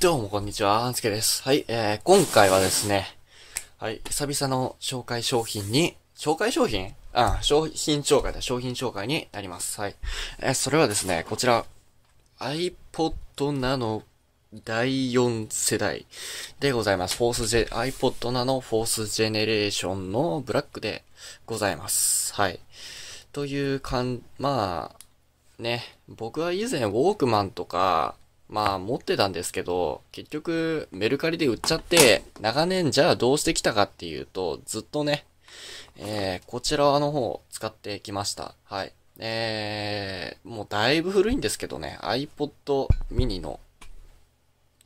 どうもこんにちは、あんすけです。はい、えー、今回はですね、はい、久々の紹介商品に、紹介商品あ、商品紹介だ、商品紹介になります。はい。えー、それはですね、こちら、iPod Nano 第4世代でございます。フォースジェ、iPod Nano フォースジェネレーションのブラックでございます。はい。というかん、まあ、ね、僕は以前ウォークマンとか、まあ持ってたんですけど、結局メルカリで売っちゃって、長年じゃあどうしてきたかっていうと、ずっとね、えー、こちらの方を使ってきました。はい。えー、もうだいぶ古いんですけどね、iPod mini の、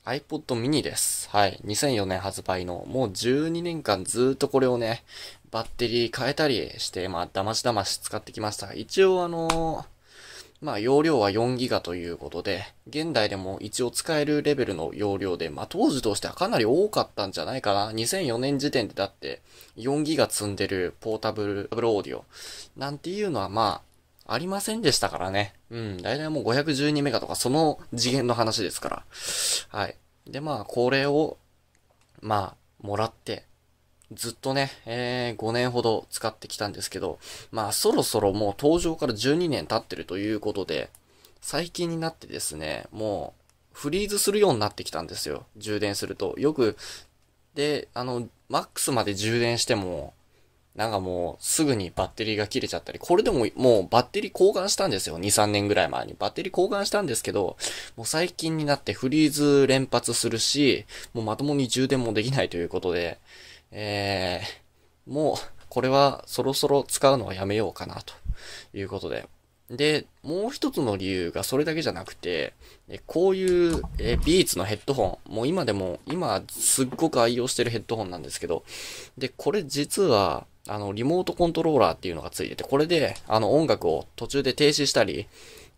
iPod mini です。はい。2004年発売の、もう12年間ずっとこれをね、バッテリー変えたりして、まあ、だましだまし使ってきました。一応あのーまあ容量は4ギガということで、現代でも一応使えるレベルの容量で、まあ当時としてはかなり多かったんじゃないかな。2004年時点でだって4ギガ積んでるポータブルオーディオなんていうのはまあありませんでしたからね。うん、だいたいもう512メガとかその次元の話ですから。はい。でまあこれを、まあもらって、ずっとね、えー、5年ほど使ってきたんですけど、まあそろそろもう登場から12年経ってるということで、最近になってですね、もうフリーズするようになってきたんですよ。充電すると。よく、で、あの、マックスまで充電しても、なんかもうすぐにバッテリーが切れちゃったり、これでももうバッテリー交換したんですよ。2、3年ぐらい前に。バッテリー交換したんですけど、もう最近になってフリーズ連発するし、もうまともに充電もできないということで、えー、もう、これはそろそろ使うのはやめようかな、ということで。で、もう一つの理由がそれだけじゃなくて、こういうえビーツのヘッドホン、もう今でも、今すっごく愛用してるヘッドホンなんですけど、で、これ実は、あの、リモートコントローラーっていうのがついてて、これで、あの、音楽を途中で停止したり、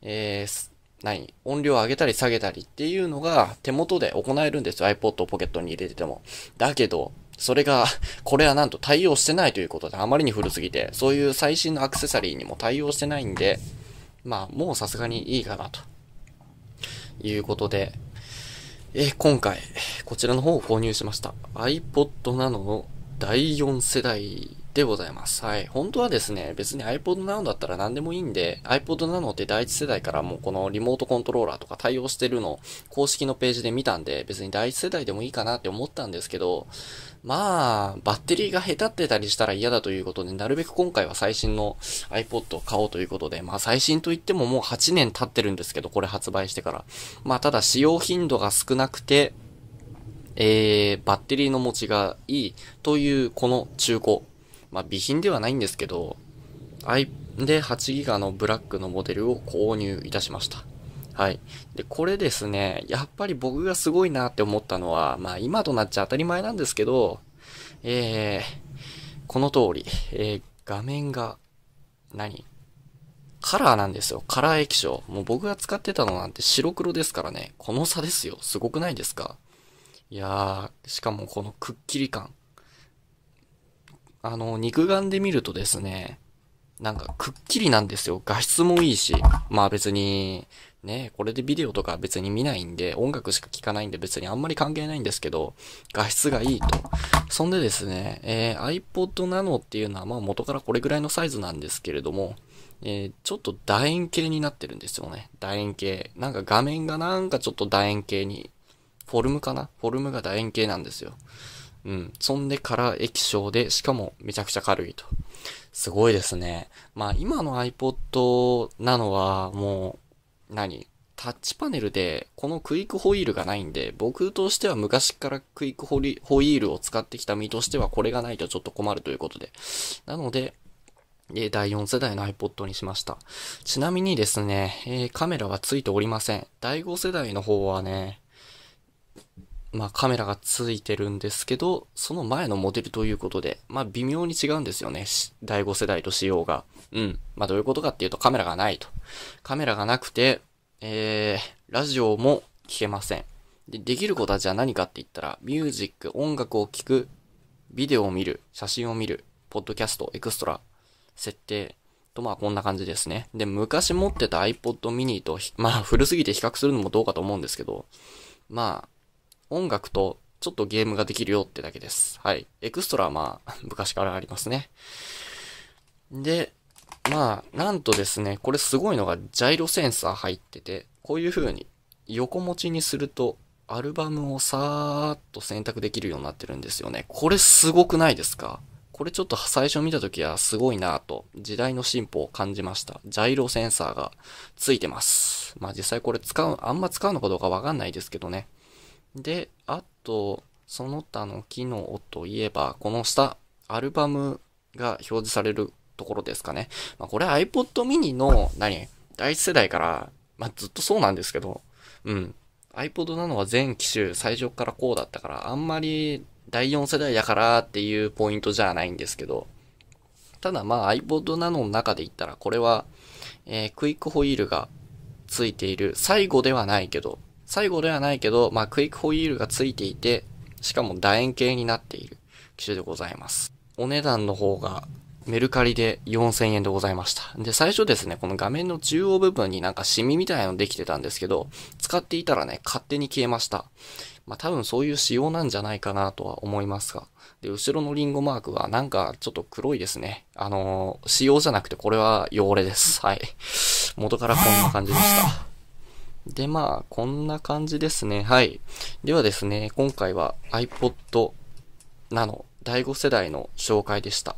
えー、何音量を上げたり下げたりっていうのが手元で行えるんですよ。iPod をポケットに入れてても。だけど、それが、これはなんと対応してないということで、あまりに古すぎて、そういう最新のアクセサリーにも対応してないんで、まあ、もうさすがにいいかな、ということで、え、今回、こちらの方を購入しました。iPod Nano の第4世代でございます。はい。本当はですね、別に iPod Nano だったら何でもいいんで、iPod Nano って第1世代からもうこのリモートコントローラーとか対応してるの公式のページで見たんで、別に第1世代でもいいかなって思ったんですけど、まあ、バッテリーが下手ってたりしたら嫌だということで、なるべく今回は最新の iPod を買おうということで、まあ最新といってももう8年経ってるんですけど、これ発売してから。まあただ使用頻度が少なくて、えー、バッテリーの持ちがいいというこの中古。まあ備品ではないんですけど、で8ギガのブラックのモデルを購入いたしました。はい。で、これですね、やっぱり僕がすごいなって思ったのは、まあ今となっちゃ当たり前なんですけど、えー、この通り、えー、画面が何、カラーなんですよ。カラー液晶。もう僕が使ってたのなんて白黒ですからね。この差ですよ。すごくないですかいやー、しかもこのくっきり感。あの、肉眼で見るとですね、なんかくっきりなんですよ。画質もいいし、まあ別に、ね、これでビデオとか別に見ないんで、音楽しか聴かないんで別にあんまり関係ないんですけど、画質がいいと。そんでですね、えー、iPod Nano っていうのはまあ元からこれぐらいのサイズなんですけれども、えー、ちょっと楕円形になってるんですよね。楕円形。なんか画面がなんかちょっと楕円形に、フォルムかなフォルムが楕円形なんですよ。うん。そんでから液晶で、しかもめちゃくちゃ軽いと。すごいですね。まあ今の iPod なのはもう、何タッチパネルでこのクイックホイールがないんで、僕としては昔からクイックホイールを使ってきた身としてはこれがないとちょっと困るということで。なので、第4世代の iPod にしました。ちなみにですね、えー、カメラはついておりません。第5世代の方はね、まあ、カメラがついてるんですけど、その前のモデルということで、まあ、微妙に違うんですよね。第5世代と仕様が。うん。まあ、どういうことかっていうとカメラがないと。カメラがなくて、えー、ラジオも聞けません。で、できることはじゃあ何かって言ったら、ミュージック、音楽を聴く、ビデオを見る、写真を見る、ポッドキャスト、エクストラ、設定、とまあこんな感じですね。で、昔持ってた iPod mini と、まあ古すぎて比較するのもどうかと思うんですけど、まあ、音楽とちょっとゲームができるよってだけです。はい。エクストラはまあ、昔からありますね。で、まあ、なんとですね、これすごいのがジャイロセンサー入ってて、こういう風に横持ちにするとアルバムをさーっと選択できるようになってるんですよね。これすごくないですかこれちょっと最初見た時はすごいなぁと時代の進歩を感じました。ジャイロセンサーがついてます。まあ実際これ使う、あんま使うのかどうかわかんないですけどね。で、あと、その他の機能といえば、この下、アルバムが表示されるところですかね。まあ、これ iPod mini の、何第一世代から、まあ、ずっとそうなんですけど、うん。iPod なのは全機種最初からこうだったから、あんまり第4世代だからっていうポイントじゃないんですけど、ただまあ iPod なのの中で言ったら、これは、えー、クイックホイールがついている、最後ではないけど、最後ではないけど、まあ、クイックホイールがついていて、しかも楕円形になっている機種でございます。お値段の方がメルカリで4000円でございました。で、最初ですね、この画面の中央部分になんかシミみたいのできてたんですけど、使っていたらね、勝手に消えました。まあ多分そういう仕様なんじゃないかなとは思いますが。で、後ろのリンゴマークはなんかちょっと黒いですね。あのー、仕様じゃなくてこれは汚れです。はい。元からこんな感じでした。で、まあ、こんな感じですね。はい。ではですね、今回は iPod Nano 第5世代の紹介でした。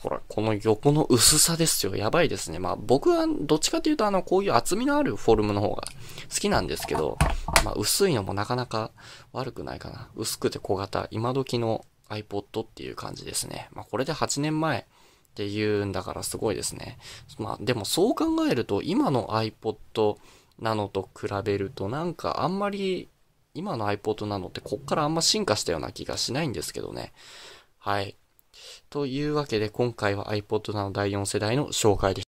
ほら、この横の薄さですよ。やばいですね。まあ、僕はどっちかというと、あの、こういう厚みのあるフォルムの方が好きなんですけど、まあ、薄いのもなかなか悪くないかな。薄くて小型、今時の iPod っていう感じですね。まあ、これで8年前っていうんだからすごいですね。まあ、でもそう考えると、今の iPod なのと比べるとなんかあんまり今の iPod なのってこっからあんま進化したような気がしないんですけどね。はい。というわけで今回は iPod なの第4世代の紹介でした。